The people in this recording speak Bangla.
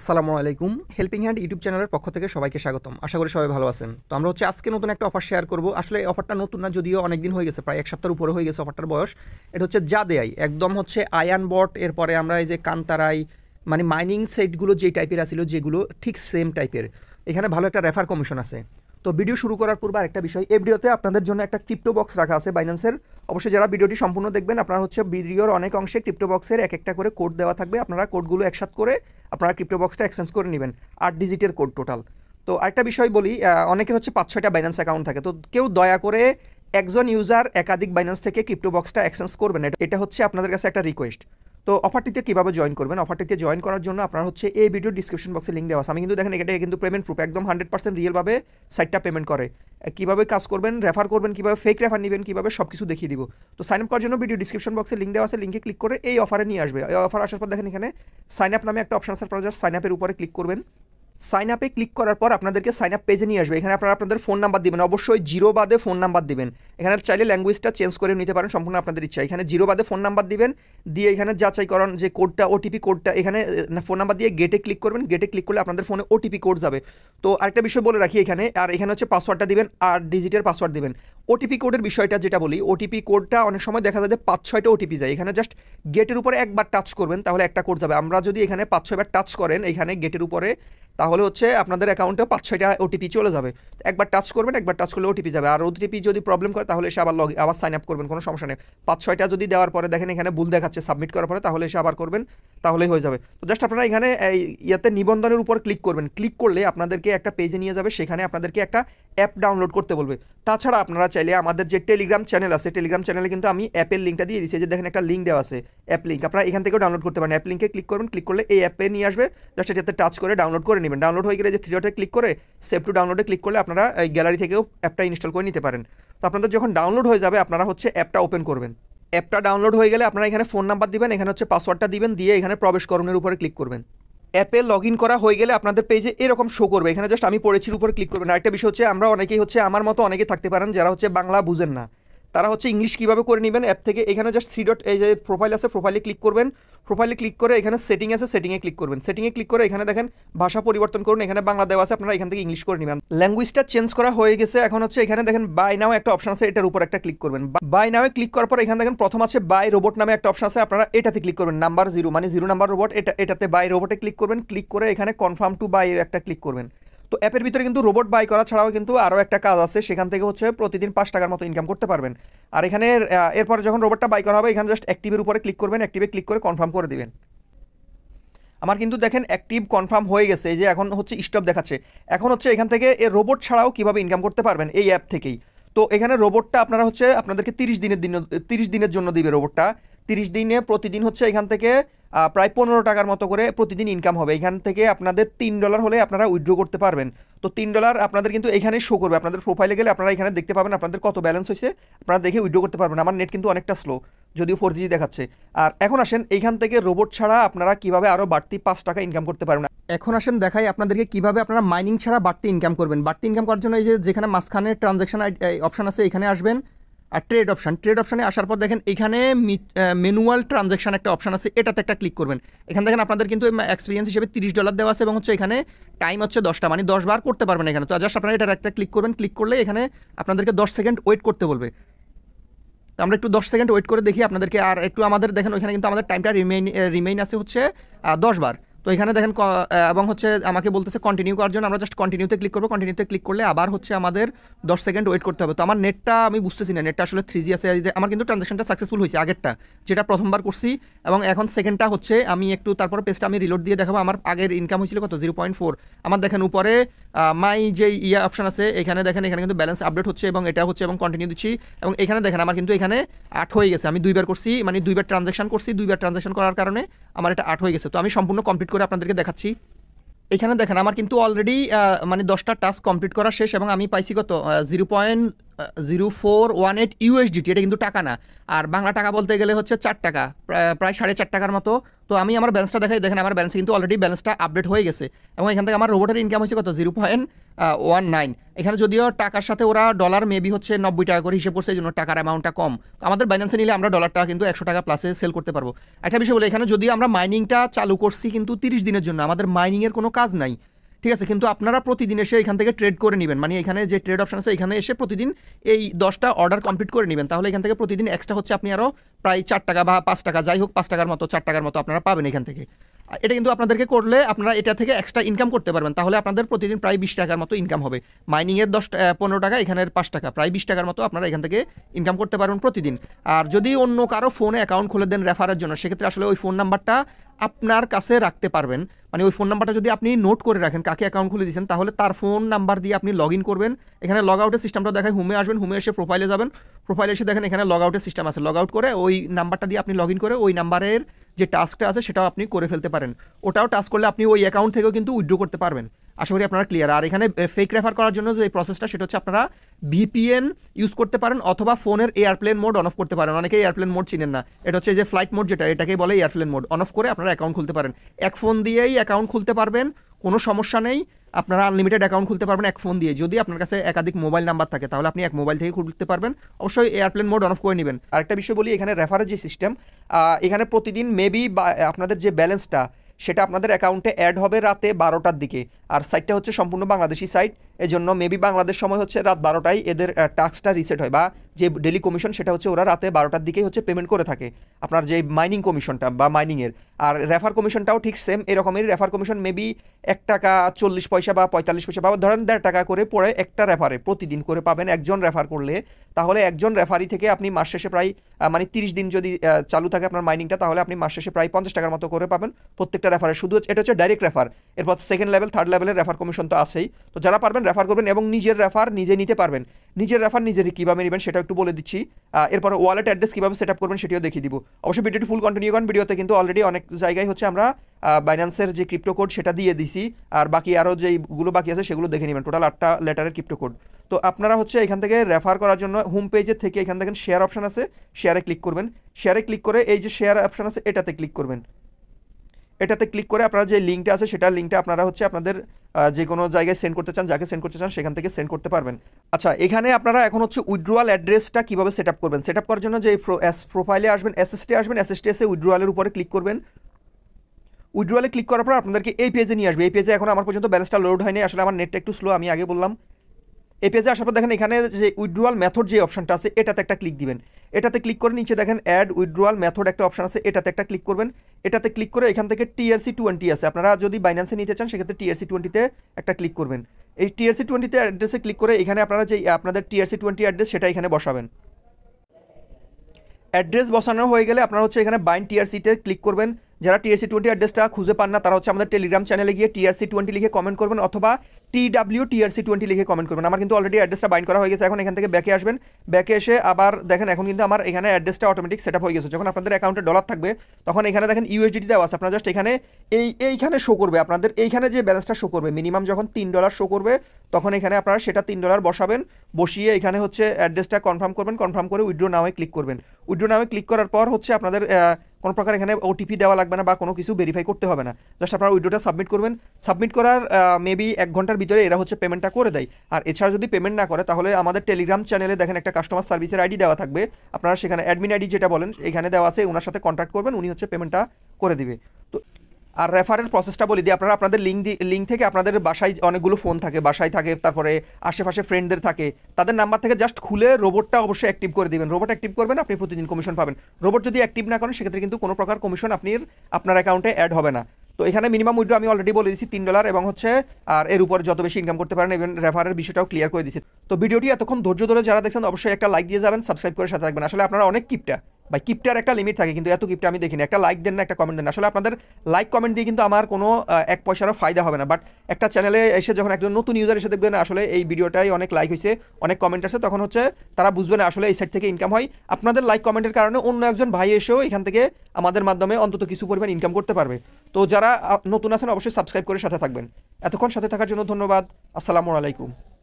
আসসালামু আলাইকুম হেল্পিং হ্যান্ড ইউটিউব চ্যানেলের পক্ষ থেকে সবাইকে স্বাগতম আশা করি সবাই ভালো আছেন তো আমরা হচ্ছে আজকে নতুন একটা অফার শেয়ার করবো আসলে এই অফারটা নতুন না যদিও অনেক দিন হয়ে গেছে প্রায় এক সপ্তাহের উপরে হয়ে গেছে অফারটার বয়স এটা হচ্ছে যা দেয়াই একদম হচ্ছে আয়ান বট এরপরে আমরা এই যে কান্তারাই মানে মাইনিং সেটগুলো যে টাইপের আসিল যেগুলো ঠিক সেম টাইপের এখানে ভালো একটা রেফার কমিশন আছে তো ভিডিও শুরু করার পূর্বে আরেকটা বিষয় এই ভিডিওতে আপনাদের জন্য একটা ক্রিপ্টো বক্স রাখা আছে বাইন্যান্সের অবশ্যই যারা ভিডিওটি সম্পূর্ণ দেখবেন আপনারা হচ্ছে ভিডিওর অনেক অংশে ক্রিপ্টো বক্সের এক একটা করে কোড দেওয়া থাকবে আপনারা কোডগুলো একসাথ করে আপনারা ক্রিপ্টো বক্সটা এক্সচেঞ্জ করে নেবেন আট ডিজিটের কোড টোটাল তো আরেকটা বিষয় বলি অনেকের হচ্ছে পাঁচ ছয়টা বাইন্যান্স অ্যাকাউন্ট থাকে তো কেউ দয়া করে একজন ইউজার একাধিক বাইন্যান্স থেকে ক্রিপ্টো বক্সটা এক্সচেঞ্জ করবেন এটা এটা হচ্ছে আপনাদের কাছে একটা রিকোয়েস্ট তো অফারটিতে কীভাবে জয়েন করবেন অফারটিতে জয়েন করার জন্য আপনার হচ্ছে এই ভিডিও ডিসক্রিপশন বক্সে লিঙ্ক দেওয়া আমি কিন্তু দেখেন এটা কিন্তু পেমেন্ট প্রুফ একদম হান্ড্রেড পার্সেন্ট রিয়েলভাবে সাইটটা পেমেন্ট করে কীভাবে কাজ করবেন রেফার করবেন কীভাবে ফেক রেফার নেবেন কীভাবে সব কিছু দেখিয়ে দিব তো সাইন আপ করার জন্য ভিডিও ডিসক্রিপশন বক্সে লিঙ্ক দেওয়া আছে লিঙ্কে ক্লিক করে এই অফারে নিয়ে আসবে এই অফার আসার পর দেখেন এখানে সাইন আপ নামে একটা অপশন আছে আপনারা জাস্ট সাইন আপের উপরে ক্লিক করবেন সাইন আপে ক্লিক করার পর আপনাদেরকে সাইন আপ পেজে নিয়ে আসবে এখানে আপনারা আপনাদের ফোন নাম্বার দেবেন অবশ্যই জিরো বাদে ফোন নাম্বার দেবেন এখানে চাইলে ল্যাঙ্গুয়েজটা চেঞ্জ করে নিতে পারেন সম্পূর্ণ আপনাদের ইচ্ছা এখানে জিরো বাদে ফোন নাম্বার দিবেন দিয়ে এখানে করেন যে কোডটা ওটিপি কোডটা এখানে ফোন নাম্বার দিয়ে গেটে ক্লিক করবেন গেটে ক্লিক করলে আপনাদের ফোনে ওটিপি কোড যাবে তো আরেকটা বিষয় বলে রাখি এখানে আর এখানে হচ্ছে পাসওয়ার্ডটা দিবেন আর ডিজিটের পাসওয়ার্ড দিবেন ওটিপি কোডের বিষয়টা যেটা বলি ওটিপি কোডটা অনেক সময় দেখা যায় যে পাঁচ ছয়টা ওটিপি যায় এখানে জাস্ট গেটের উপরে একবার টাচ করবেন তাহলে একটা কোড যাবে আমরা যদি এখানে পাঁচ ছয়বার টাচ করেন এখানে গেটের উপরে তাহলে হচ্ছে আপনাদের অ্যাকাউন্টে পাঁচ ছয়টা ওটিপি চলে যাবে একবার টাচ করবেন একবার টাচ করলে ওটিপি যাবে আর ওটিপি যদি প্রবলেম করে তাহলে সে আবার লগ আবার সাইন আপ করবেন কোনো সমস্যা নেই পাঁচ ছয়টা যদি দেওয়ার পরে দেখেন এখানে ভুল দেখাচ্ছে সাবমিট করার পরে তাহলে সে আবার করবেন তাহলেই হয়ে যাবে তো জাস্ট আপনারা এখানে ইয়াতে নিবন্ধনের উপর ক্লিক করবেন ক্লিক করলে আপনাদেরকে একটা পেজে নিয়ে যাবে সেখানে আপনাদেরকে একটা অ্যাপ ডাউনলোড করতে বলবে তাছাড়া আপনারা চাইলে আমাদের যে টেলিগ্রাম চ্যানেল আছে টেলিগ্রাম চ্যানেলে কিন্তু আমি অ্যাপের লিঙ্কটা দিয়ে দিচ্ছি যে দেখেন একটা লিঙ্ক দেওয়া আছে অ্যাপ লিঙ্ক আপনারা এখান থেকেও ডাউনলোড করতে পারেন অ্যাপ লিঙ্কে ক্লিক করবেন ক্লিক করলে এই অ্যাপে নিয়ে আসবে জাস্ট এটাতে টাচ করে ডাউনলোড করে নেবেন ডাউনলোড হয়ে গেলে যে থ্রিওটে ক্লিক করে সেভ টু ডাউনলোডে ক্লিক করলে আপনারা এই গ্যালারি থেকেও অ্যাপটা ইনস্টল করে নিতে পারেন তো আপনাদের যখন ডাউনলোড হয়ে যাবে আপনারা হচ্ছে অ্যাপটা ওপেন করবেন অ্যাপটা ডাউনলোড হয়ে গেলে আপনারা এখানে ফোন নাম্বার দিবেন এখানে হচ্ছে পাসওয়ার্ডটা দিবেন দিয়ে এখানে প্রবেশকরণের উপরে ক্লিক করবেন অ্যাপে লগ ইন করা হয়ে গেলে আপনাদের পেজে এরকম শো করবে এখানে জাস্ট আমি পড়েছির উপর ক্লিক করবেন আরেকটা বিষয় হচ্ছে আমরা অনেকেই হচ্ছে আমার মতো অনেকে থাকতে পারেন যারা হচ্ছে বাংলা বুঝেন না তারা হচ্ছে ইংলিশ কীভাবে করে নেবেন অ্যাপ থেকে এখানে জাস্ট থ্রি ডট এই যে প্রোফাইল আছে প্রোফাইলে ক্লিক করবেন প্রোফাইলে ক্লিক করে এখানে সেটিং আছে সেটিংয়ে ক্লিক করবেন সেটিংয়ে ক্লিক করে এখানে দেখেন ভাষা পরিবর্তন করুন এখানে বাংলা দেওয়া আছে আপনারা এখান থেকে ইংলিশ করে নেবেন ল্যাঙ্গুয়েজটা চেঞ্জ করা হয়ে গেছে এখন হচ্ছে এখানে দেখেন বাই নাও একটা অপশন আছে এটার উপর একটা ক্লিক করবেন বাই নাও ক্লিক করার পর এখানে দেখেন প্রথম আছে বাই রোবট নামে একটা অপশন আছে আপনারা এটাতে ক্লিক করবেন নাম্বার জিরো মানে জিরো নাম্বার রোবট এটা এটাতে বাই রোবটে ক্লিক করবেন ক্লিক করে এখানে কনফার্ম টু বাই একটা ক্লিক করবেন তো অ্যাপের ভিতরে কিন্তু রোবট বাই করা ছাড়াও কিন্তু আরও একটা কাজ আছে সেখান থেকে হচ্ছে প্রতিদিন পাঁচ টাকার মতো ইনকাম করতে পারবেন আর এখানে এরপর যখন রোবটটা বাই করা হবে এখানে জাস্ট অ্যাক্টিভের উপরে ক্লিক করবেন অ্যাক্টিভে ক্লিক করে কনফার্ম করে দেবেন আমার কিন্তু দেখেন অ্যাক্টিভ কনফার্ম হয়ে গেছে এই যে এখন হচ্ছে স্টপ দেখাচ্ছে এখন হচ্ছে এখান থেকে এ রোবট ছাড়াও কীভাবে ইনকাম করতে পারবেন এই অ্যাপ থেকেই তো এখানে রোবটটা আপনারা হচ্ছে আপনাদেরকে তিরিশ দিনের দিন তিরিশ দিনের জন্য দিবে রোবটটা তিরিশ দিনে প্রতিদিন হচ্ছে এখান থেকে প্রায় পনেরো টাকার মতো করে প্রতিদিন ইনকাম হবে এখান থেকে আপনাদের তিন ডলার হলে আপনারা উইথড্রো করতে পারবেন তো তিন ডলার আপনাদের কিন্তু এখানে শো করবে আপনাদের প্রোফাইলে গেলে আপনারা এখানে দেখতে পাবেন আপনাদের কত ব্যালেন্স হয়েছে আপনারা দেখে উইথড্রো করতে পারবেন আমার নেট কিন্তু অনেকটা স্লো যদিও ফোর জি দেখাচ্ছে আর এখন আসেন এইখান থেকে রোবট ছাড়া আপনারা কিভাবে আরও বাড়তি পাঁচ টাকা ইনকাম করতে পারবেন এখন আসেন দেখাই আপনাদেরকে কিভাবে আপনারা মাইনিং ছাড়া বাড়তি ইনকাম করবেন বাড়তি ইনকাম করার জন্য এই যে যেখানে মাঝখানে ট্রানজ্যাকশন অপশন আছে এখানে আসবেন আর ট্রেড অপশান ট্রেড অপশানে আসার পর দেখেন এখানে ম্যানুয়াল ট্রানজ্যাকশান একটা অপশান আছে এটাতে একটা ক্লিক করবেন এখানে দেখেন আপনাদের কিন্তু এক্সপিরিয়েন্স হিসেবে তিরিশ ডলার দেওয়া আছে এবং হচ্ছে এখানে টাইম হচ্ছে দশটা মানে দশ বার করতে পারবেন এখানে তো জাস্ট আপনারা এটার একটা ক্লিক করবেন ক্লিক করলে এখানে আপনাদেরকে দশ সেকেন্ড ওয়েট করতে বলবে তো আমরা একটু দশ সেকেন্ড ওয়েট করে দেখি আপনাদেরকে আর একটু আমাদের দেখেন ওইখানে কিন্তু আমাদের টাইমটা রিমেইন রিমেইন আছে হচ্ছে দশ বার তো এখানে দেখেন এবং হচ্ছে আমাকে বলতেছে কন্টিনিউ করার জন্য আমরা জাস্ট কন্টিনিউতে ক্লিক করবো কন্টিনিউতে ক্লিক করলে আবার হচ্ছে আমাদের দশ সেকেন্ড ওয়েট করতে হবে তো আমার নেটটা আমি বুঝতেছি না নেটটা আসলে থ্রি জি আছে আমার কিন্তু ট্রানজাকশনটা সাকসেসফুল হয়েছে আগেরটা যেটা প্রথমবার করছি এবং এখন সেকেন্ডটা হচ্ছে আমি একটু তারপর পেজটা আমি রিলোড দিয়ে দেখাবো আমার আগের ইনকাম হয়েছিল কত জিরো পয়েন্ট ফোর আমার দেখেন উপরে মাই যে ইয়া অপশন আছে এখানে দেখেন এখানে কিন্তু ব্যালেন্স আপডেট হচ্ছে এবং এটা হচ্ছে এবং কন্টিনিউ দিচ্ছি এবং এখানে দেখেন আমার কিন্তু এখানে আট হয়ে গেছে আমি দুইবার করছি মানে দুইবার ট্রানজাকশন করছি দুইবার ট্রানজাকশন করার কারণে আমার এটা আট হয়ে গেছে তো আমি সম্পূর্ণ কমপ্লিট করে আপনাদেরকে দেখাচ্ছি এখানে দেখেন আমার কিন্তু অলরেডি মানে দশটা টাস্ক কমপ্লিট করা শেষ এবং আমি পাইছি কত zero point zero four one eight USDT এটা কিন্তু টাকা না আর বাংলা টাকা বলতে গেলে হচ্ছে চার টাকা প্রায় সাড়ে চার টাকার মতো তো আমি আমার ব্যালেন্সটা দেখাই দেখেন আমার ব্যালেন্স কিন্তু অলরেডি ব্যালেন্সটা আপডেট হয়ে গেছে এবং এখান থেকে আমার রোবটের ইনকাম হচ্ছে কত জিরো পয়েন্ট ওয়ান নাইন এখানে যদিও টাকার সাথে ওরা ডলার মেবি হচ্ছে নব্বই টাকা করে হিসেব করছে এই জন্য টাকার অ্যামাউন্টটা কম আমাদের ব্যালেন্সে নিলে আমরা ডলারটা কিন্তু একশো টাকা প্লাসে সেল করতে পারবো একটা বিষয় বলে এখানে যদি আমরা মাইনিংটা চালু করছি কিন্তু তিরিশ দিনের জন্য আমাদের মাইনিংয়ের কোনো কাজ নাই ঠিক আছে কিন্তু আপনারা প্রতিদিন এসে এখান থেকে ট্রেড করে নেবেন মানে এখানে যে ট্রেড অপশন আছে এখানে এসে প্রতিদিন এই দশটা অর্ডার কমপ্লিট করে নেবেন তাহলে এখান থেকে প্রতিদিন এক্সট্রা হচ্ছে আপনি আরও প্রায় চার টাকা বা পাঁচ টাকা যাই হোক পাঁচ টাকার মতো চার টাকার মতো আপনারা পাবেন এখান থেকে এটা কিন্তু আপনাদেরকে করলে আপনারা এটা থেকে এক্সট্রা ইনকাম করতে পারবেন তাহলে আপনাদের প্রতিদিন প্রায় বিশ টাকার মতো ইনকাম হবে মাইনিংয়ের দশ পনেরো টাকা এখানের পাঁচ টাকা প্রায় বিশ টাকার মতো আপনারা এখান থেকে ইনকাম করতে পারবেন প্রতিদিন আর যদি অন্য কারো ফোনে অ্যাকাউন্ট খুলে দেন রেফারের জন্য সেক্ষেত্রে আসলে ওই ফোন নাম্বারটা আপনার কাছে রাখতে পারবেন মানে ওই ফোন নাম্বারটা যদি আপনি নোট করে রাখেন কাকে অ্যাকাউন্ট খুলে দিয়েছেন তাহলে তার ফোন নাম্বার দিয়ে আপনি লগ করবেন এখানে লগ আউটের সিস্টেমটা দেখায় হুমে আসবেন হুমে এসে প্রোফাইলে যাবেন প্রোফাইলে এসে দেখেন এখানে লগ আউটের সিস্টেম আছে লগ আউট করে ওই নাম্বারটা দিয়ে আপনি লগ করে ওই নাম্বারের যে টাস্কটা আছে সেটাও আপনি করে ফেলতে পারেন ওটাও টাস্ক করলে আপনি ওই অ্যাকাউন্ট থেকেও কিন্তু উইথড্র করতে পারবেন আশা করি আপনারা ক্লিয়ার আর এখানে ফেক রেফার করার জন্য যে প্রসেসটা সেটা হচ্ছে আপনারা ভিপিএন ইউজ করতে পারেন অথবা ফোনের এয়ারপ্লেন মোড অন অফ করতে পারেন অনেকে এয়ারপ্লেন মোড চিনেন না এটা হচ্ছে যে ফ্লাইট মোড যেটা এটাকেই বলে এয়ারপ্লেন মোড অন অফ করে আপনারা অ্যাকাউন্ট খুলতে পারেন এক ফোন দিয়েই অ্যাকাউন্ট খুলতে পারবেন কোনো সমস্যা নেই আপনারা আনলিমিটেড অ্যাকাউন্ট খুলতে পারবেন এক ফোন দিয়ে যদি আপনার কাছে একাধিক মোবাইল নাম্বার থাকে তাহলে আপনি এক মোবাইল থেকে খুলতে পারবেন অবশ্যই এয়ারপ্লেন মোড অন অফ করে নেবেন আরেকটা বিষয় বলি এখানে রেফারের যে সিস্টেম এখানে প্রতিদিন মেবি বা আপনাদের যে ব্যালেন্সটা সেটা আপনাদের অ্যাকাউন্টে অ্যাড হবে রাতে বারোটার দিকে আর সাইটটা হচ্ছে সম্পূর্ণ বাংলাদেশি সাইট এজন্য মেবি বাংলাদেশ সময় হচ্ছে রাত বারোটায় এদের টাস্কটা রিসেট হয় বা যে ডেলি কমিশন সেটা হচ্ছে ওরা রাতে বারোটার দিকেই হচ্ছে পেমেন্ট করে থাকে আপনার যে মাইনিং কমিশনটা বা মাইনিংয়ের আর রেফার কমিশনটাও ঠিক সেম এরকমেরই রেফার কমিশন মেবি এক টাকা চল্লিশ পয়সা বা পঁয়তাল্লিশ পয়সা বা ধরেন দেড় টাকা করে পড়ে একটা রেফারে প্রতিদিন করে পাবেন একজন রেফার করলে তাহলে একজন রেফারি থেকে আপনি মাস শেষে প্রায় মানে তিরিশ দিন যদি চালু থাকে আপনার মাইনিংটা তাহলে আপনি মাস শেষে প্রায় পঞ্চাশ টাকার মতো করে পাবেন প্রত্যেকটা রেফারে শুধু এটা হচ্ছে ডাইরেক্ট রেফার এরপর সেকেন্ড লেভেল থার্ড লেভেলের রেফার কমিশন তো আছেই তো যারা পারবেন রেফার করবেন এবং নিজের রেফার নিজে নিতে পারবেন নিজের রেফার নিজের কীভাবে নেবেন সেটা একটু বলে দিচ্ছি এরপর ওয়ালেট অ্যাড্রেস কীভাবে সেট আপ করবেন সেটিও দেখিয়ে দিব অবশ্যই ভিডিওটি ফুল কন্টিনিউ করেন ভিডিওতে কিন্তু অলরেডি অনেক এক জায়গায় হচ্ছে আমরা বাইন্যান্সের যে ক্রিপ্টো কোড সেটা দিয়ে দিছি আর বাকি আরও যেইগুলো বাকি আছে সেগুলো দেখে নেবেন টোটাল আটটা লেটারের ক্রিপ্টো কোড তো আপনারা হচ্ছে এখান থেকে রেফার করার জন্য হোম পেজের থেকে এখান থেকে শেয়ার অপশান আছে শেয়ারে ক্লিক করবেন শেয়ারে ক্লিক করে এই যে শেয়ার অপশান আছে এটাতে ক্লিক করবেন এটাতে ক্লিক করে আপনারা যে লিঙ্কটা আছে সেটার লিঙ্কটা আপনারা হচ্ছে আপনাদের যে কোনো জায়গায় সেন্ড করতে চান যাকে সেন্ড করতে চান সেখান থেকে সেন্ড করতে পারবেন আচ্ছা এখানে আপনারা এখন হচ্ছে উইড্রোয়াল অ্যাড্রেসটা কীভাবে সেট আপ করবেন সেট আপ করার জন্য যে প্রোফাইলে আসবেন অ্যাসেস্টে আসবেন অ্যাসেস্টে এসে উইড্রোয়ালের উপরে ক্লিক করবেন উইড্রোয়ালে ক্লিক করার পর আপনাদেরকে এই পেজে নিয়ে আসবে এই পেজে এখন আমার পর্যন্ত ব্যালেন্সটা লোড হয়নি আসলে আমার নেটটা একটু স্লো আমি আগে বললাম এই পেজে আসার পর দেখেন এখানে যে উইড্রুয়াল মেথড যে অপশনটা আছে এটাতে একটা ক্লিক দিবেন এটাতে ক্লিক করে নিচে দেখেন অ্যাড উইড্রুয়াল মেথড একটা অপশন আছে এটাতে একটা ক্লিক করবেন এটাতে ক্লিক করে এখান থেকে টিআরসি টোয়েন্টি আছে আপনারা যদি বাইন্যান্সে নিতে চান সেক্ষেত্রে টিআরসি টোয়েন্টিতে একটা ক্লিক করবেন এই টিআরসি টোয়েন্টিতে অ্যাড্রেসে ক্লিক করে এখানে আপনারা যে আপনাদের টিআরসি টোয়েন্টি অ্যাড্রেস সেটা এখানে বসাবেন অ্যাড্রেস বসানো হয়ে গেলে আপনারা হচ্ছে এখানে বাইন টিআরসিতে ক্লিক করবেন যারা টিআরসি টোয়েন্টি অ্যাড্রেসটা খুঁজে পান না তারা হচ্ছে আমাদের টেলিগ্রাম চ্যানেলে গিয়ে টিআরসি টোয়েন্টি লিখে কমেন্ট করবেন অথবা টি ডাব্লিউ টিআরসি টোয়েন্টি লিখে কমেন্ট করবেন আমার কিন্তু অলরেডি অ্যাড্রেসটা বাইন করা হয়ে গেছে এখন এখান থেকে ব্যাকে আসবেন ব্যাকে এসে আবার দেখেন এখন কিন্তু আমার এখানে অ্যাড্রেসটা অটোমেটিক সেট হয়ে গেছে যখন আপনাদের অ্যাকাউন্টে ডলার থাকবে তখন এখানে দেখেন ইউএসডিটি দেওয়া আছে আপনারা জাস্ট এখানে এই এইখানে শো করবে আপনাদের এইখানে যে ব্যালেন্সটা শো করবে মিনিমাম যখন তিন ডলার শো করবে তখন এখানে আপনারা সেটা তিন ডলার বসাবেন বসিয়ে এখানে হচ্ছে অ্যাড্রেসটা কনফার্ম করবেন কনফার্ম করে উইড্রো নাওয়ে ক্লিক করবেন উইড্রো নামে ক্লিক করার পর হচ্ছে আপনাদের কোনো প্রকার এখানে ওটিপি দেওয়া লাগবে না বা কোনো কিছু ভেরিফাই করতে হবে না জাস্ট আপনারা উইড্রোটা সাবমিট করবেন সাবমিট করার মেবি এক ঘন্টার ভিতরে এরা হচ্ছে পেমেন্টটা করে দেয় আর এছাড়া যদি পেমেন্ট না করে তাহলে আমাদের টেলিগ্রাম চ্যানেলে দেখেন একটা কাস্টমার সার্ভিসের আইডি দেওয়া থাকবে আপনারা সেখানে অ্যাডমিন আইডি যেটা বলেন এখানে দেওয়া আছে ওনার সাথে কন্ট্যাক্ট করবেন উনি হচ্ছে পেমেন্টটা করে দিবে আর রেফারের প্রসেসটা বলে দিই আপনারা আপনাদের লিঙ্ক দিয়ে লিঙ্ক থেকে আপনাদের বাসায় অনেকগুলো ফোন থাকে বাসায় থাকে তারপরে আশেপাশে ফ্রেন্ডদের থাকে তাদের নাম্বার থেকে জাস্ট খুলে রোবটটা অবশ্যই অ্যাক্টিভ করে দেবেন রোবট অ্যাক্টিভ করবেন আপনি প্রতিদিন কমিশন পাবেন রোবট যদি অ্যাক্টিভ না করেন সেক্ষেত্রে কিন্তু কোনো প্রকার কমিশন আপনি আপনার অ্যাকাউন্টে অ্যাড হবে না তো এখানে মিনিমাম উইড্রো আমি অলরেডি বলে দিচ্ছি তিন ডলার এবং হচ্ছে আর এর উপর যত বেশি ইনকাম করতে পারেন এবং রেফারের বিষয়টাও ক্লিয়ার করে দিচ্ছি তো ভিডিওটি এতক্ষণ ধৈর্য ধরে যারা দেখছেন অবশ্যই একটা লাইক দিয়ে যাবেন সাবস্ক্রাইব করে সাথে থাকবেন আসলে আপনারা অনেক কিপটা ভাই কিপটার একটা লিমিট থাকে কিন্তু এত কিপটা আমি দেখিনি একটা লাইক দেন না একটা কমেন্ট দেন আসলে আপনাদের লাইক কমেন্ট দিয়ে কিন্তু আমার কোনো এক পয়সারও ফায়দা হবে না বাট একটা চ্যানেলে এসে যখন একজন নতুন ইউজার এসে দেখবেন আসলে এই ভিডিওটাই অনেক লাইক হয়েছে অনেক কমেন্ট আছে তখন হচ্ছে তারা বুঝবেন আসলে এই সাইড থেকে ইনকাম হয় আপনাদের লাইক কমেন্টের কারণে অন্য একজন ভাই এসেও এখান থেকে আমাদের মাধ্যমে অন্তত কিছু পরিমাণ ইনকাম করতে পারবে তো যারা নতুন আছেন অবশ্যই সাবস্ক্রাইব করে সাথে থাকবেন এতক্ষণ সাথে থাকার জন্য ধন্যবাদ আসসালামু আলাইকুম